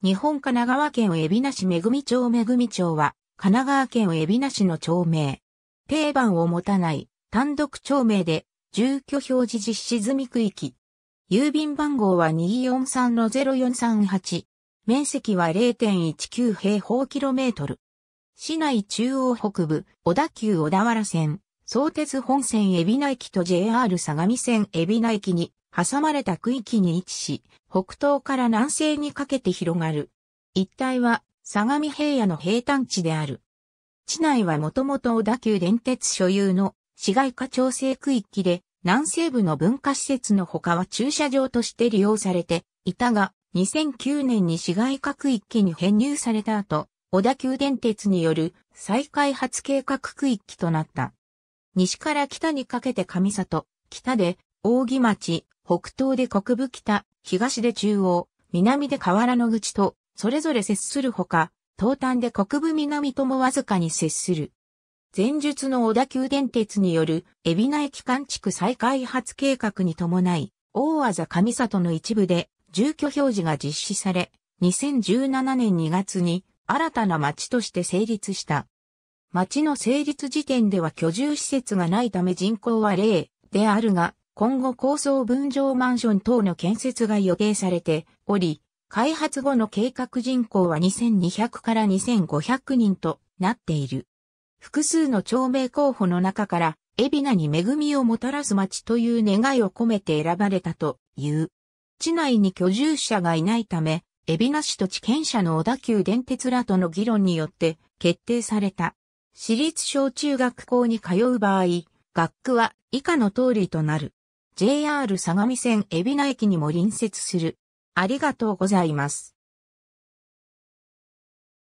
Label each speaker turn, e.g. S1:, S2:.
S1: 日本神奈川県海老名市恵町恵町は、神奈川県海老名市の町名。定番を持たない単独町名で、住居表示実施済み区域。郵便番号は243-0438。面積は0.19平方キロメートル。市内中央北部、小田急小田原線、相鉄本線海老名駅と JR 相模線海老名駅に挟まれた区域に位置し、北東から南西にかけて広がる。一帯は相模平野の平坦地である。地内はもともと小田急電鉄所有の市街化調整区域で、南西部の文化施設の他は駐車場として利用されていたが、2009年に市街化区域に編入された後、小田急電鉄による再開発計画区域となった。西から北にかけて上里、北で、扇町、北東で国部北、東で中央、南で河原の口と、それぞれ接するほか、東端で国部南ともわずかに接する。前述の小田急電鉄による、海老名駅間地区再開発計画に伴い、大技上里の一部で、住居表示が実施され、2017年2月に、新たな町として成立した。町の成立時点では居住施設がないため人口は0であるが、今後高層分譲マンション等の建設が予定されており、開発後の計画人口は2200から2500人となっている。複数の町名候補の中から、海老名に恵みをもたらす町という願いを込めて選ばれたという。地内に居住者がいないため、海老名市と地権者の小田急電鉄らとの議論によって決定された。私立小中学校に通う場合、学区は以下の通りとなる。JR 相模線海老名駅にも隣接する。ありがとうございます。